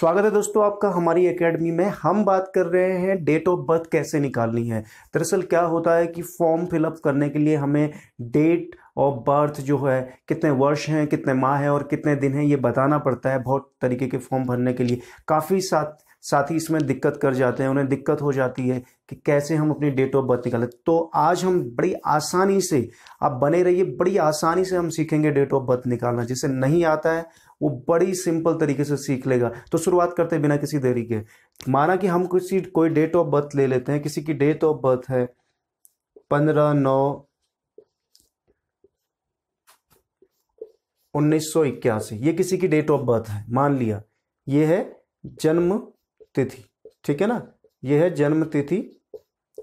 स्वागत है दोस्तों आपका हमारी एकेडमी में हम बात कर रहे हैं डेट ऑफ बर्थ कैसे निकालनी है दरअसल क्या होता है कि फॉर्म फिलअप करने के लिए हमें डेट ऑफ बर्थ जो है कितने वर्ष हैं कितने माह हैं और कितने दिन हैं ये बताना पड़ता है बहुत तरीके के फॉर्म भरने के लिए काफ़ी साथ साथ ही इसमें दिक्कत कर जाते हैं उन्हें दिक्कत हो जाती है कि कैसे हम अपनी डेट ऑफ बर्थ निकालें तो आज हम बड़ी आसानी से आप बने रहिए बड़ी आसानी से हम सीखेंगे डेट ऑफ बर्थ निकालना जिसे नहीं आता है वो बड़ी सिंपल तरीके से सीख लेगा तो शुरुआत करते हैं बिना किसी देरी के माना कि हम किसी कोई डेट ऑफ बर्थ ले लेते हैं किसी की डेट ऑफ बर्थ है पंद्रह नौ उन्नीस सौ इक्यासी ये किसी की डेट ऑफ बर्थ है मान लिया ये है जन्म तिथि ठीक है ना यह है जन्म तिथि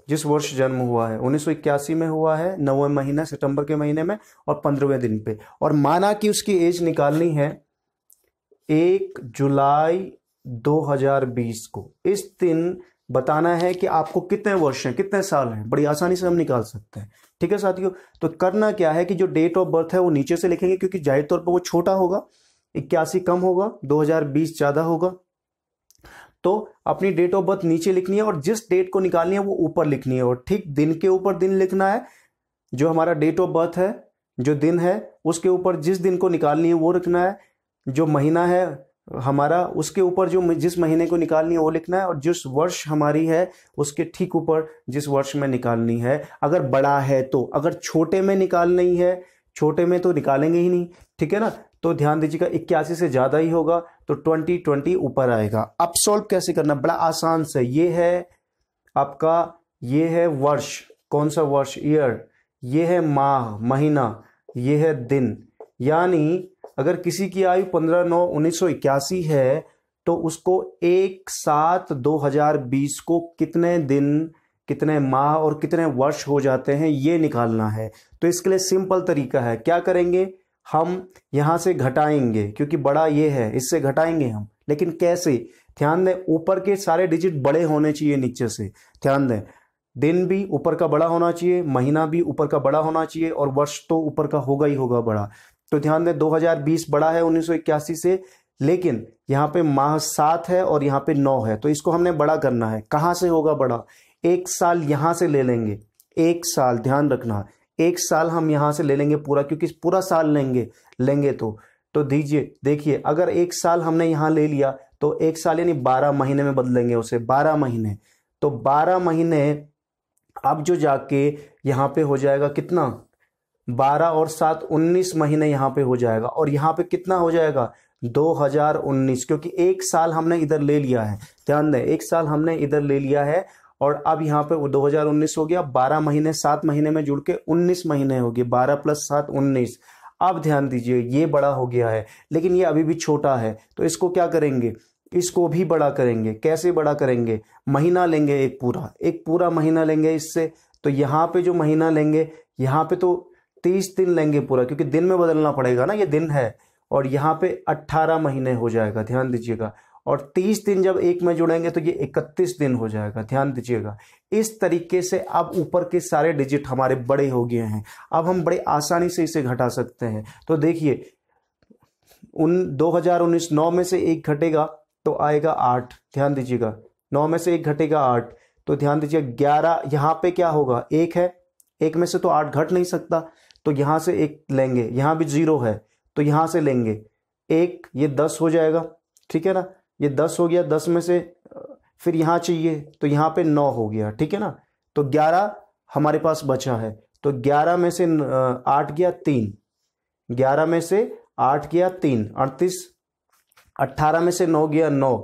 जिस वर्ष जन्म हुआ है उन्नीस में हुआ है नवे महीना सितंबर के महीने में और पंद्रहवें दिन पे और माना कि उसकी एज निकालनी है एक जुलाई 2020 को इस दिन बताना है कि आपको कितने वर्ष हैं कितने साल हैं बड़ी आसानी से हम निकाल सकते हैं ठीक है साथियों तो करना क्या है कि जो डेट ऑफ बर्थ है वो नीचे से लिखेंगे क्योंकि जाहिर तौर पर वो छोटा होगा इक्यासी कम होगा 2020 ज़्यादा होगा तो अपनी डेट ऑफ बर्थ नीचे लिखनी है और जिस डेट को निकालनी है वो ऊपर लिखनी है और ठीक दिन के ऊपर दिन लिखना है जो हमारा डेट ऑफ बर्थ है जो दिन है उसके ऊपर जिस दिन को निकालनी है वो लिखना है जो महीना है हमारा उसके ऊपर जो जिस महीने को निकालनी है वो लिखना है और जिस वर्ष हमारी है उसके ठीक ऊपर जिस वर्ष में निकालनी है अगर बड़ा है तो अगर छोटे में निकालनी है छोटे में तो निकालेंगे ही नहीं ठीक है ना तो ध्यान दीजिएगा इक्यासी से ज़्यादा ही होगा तो ट्वेंटी ट्वेंटी ऊपर आएगा अब सॉल्व कैसे करना बड़ा आसान से ये है आपका ये है वर्ष कौन सा वर्ष ईयर ये है माह महीना ये है दिन यानी अगर किसी की आयु पंद्रह नौ उन्नीस सौ इक्यासी है तो उसको एक सात दो हजार बीस को कितने दिन कितने माह और कितने वर्ष हो जाते हैं ये निकालना है तो इसके लिए सिंपल तरीका है क्या करेंगे हम यहाँ से घटाएंगे क्योंकि बड़ा ये है इससे घटाएंगे हम लेकिन कैसे ध्यान दें ऊपर के सारे डिजिट बड़े होने चाहिए नीचे से ध्यान दें दिन भी ऊपर का बड़ा होना चाहिए महीना भी ऊपर का बड़ा होना चाहिए और वर्ष तो ऊपर का होगा ही होगा बड़ा तो ध्यान दें 2020 बड़ा है 1981 से लेकिन यहाँ पे माह सात है और यहाँ पे नौ है तो इसको हमने बड़ा करना है कहाँ से होगा बड़ा एक साल यहाँ से ले लेंगे एक साल ध्यान रखना एक साल हम यहाँ से ले लेंगे पूरा क्योंकि पूरा साल लेंगे लेंगे तो तो दीजिए देखिए अगर एक साल हमने यहाँ ले लिया तो एक साल यानी बारह महीने में बदलेंगे उसे बारह महीने तो बारह महीने अब जो जाके यहाँ पे हो जाएगा कितना बारह और सात उन्नीस महीने यहाँ पे हो जाएगा और यहाँ पे कितना हो जाएगा दो हजार उन्नीस क्योंकि एक साल हमने इधर ले लिया है ध्यान दें एक साल हमने इधर ले लिया है और अब यहाँ पे 2019 हो गया 12 महीने सात महीने में जुड़ के 19 महीने हो गए 12 प्लस सात उन्नीस अब ध्यान दीजिए ये बड़ा हो गया है लेकिन ये अभी भी छोटा है तो इसको क्या करेंगे इसको भी बड़ा करेंगे कैसे बड़ा करेंगे महीना लेंगे एक पूरा एक पूरा महीना लेंगे इससे तो यहाँ पे जो महीना लेंगे यहाँ पे तो तीस दिन लेंगे पूरा क्योंकि दिन में बदलना पड़ेगा ना ये दिन है और यहाँ पे अट्ठारह महीने हो जाएगा ध्यान दीजिएगा और 30 दिन जब एक में जुड़ेंगे तो ये 31 दिन हो जाएगा ध्यान दीजिएगा इस तरीके से अब ऊपर के सारे डिजिट हमारे बड़े हो गए हैं अब हम बड़े आसानी से इसे घटा सकते हैं तो देखिए उन 2019 नौ में से एक घटेगा तो आएगा आठ ध्यान दीजिएगा नौ में से एक घटेगा आठ तो ध्यान दीजिएगा ग्यारह यहाँ पे क्या होगा एक है एक में से तो आठ घट नहीं सकता तो यहाँ से एक लेंगे यहाँ भी जीरो है तो यहाँ से लेंगे एक ये दस हो जाएगा ठीक है ना ये दस हो गया दस में से फिर यहाँ चाहिए तो यहाँ पे नौ हो गया ठीक है ना तो ग्यारह हमारे पास बचा है तो ग्यारह में से आठ गया तीन ग्यारह में से आठ गया तीन अड़तीस अट्ठारह में से नौ गया नौ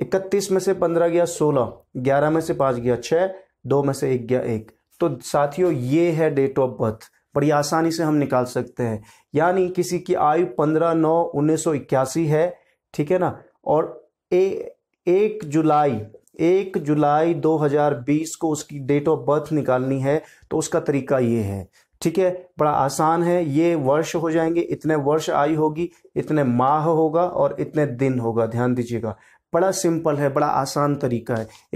इकतीस में से पंद्रह गया सोलह ग्यारह में से पाँच गया छः दो में से एक गया एक तो साथियों ये है डेट ऑफ बर्थ बड़ी आसानी से हम निकाल सकते हैं यानी किसी की आयु पंद्रह नौ उन्नीस सौ इक्यासी है ठीक है ना और ए एक जुलाई एक जुलाई 2020 को उसकी डेट ऑफ बर्थ निकालनी है तो उसका तरीका ये है ठीक है बड़ा आसान है ये वर्ष हो जाएंगे इतने वर्ष आयु होगी इतने माह होगा और इतने दिन होगा ध्यान दीजिएगा बड़ा सिंपल है बड़ा आसान तरीका है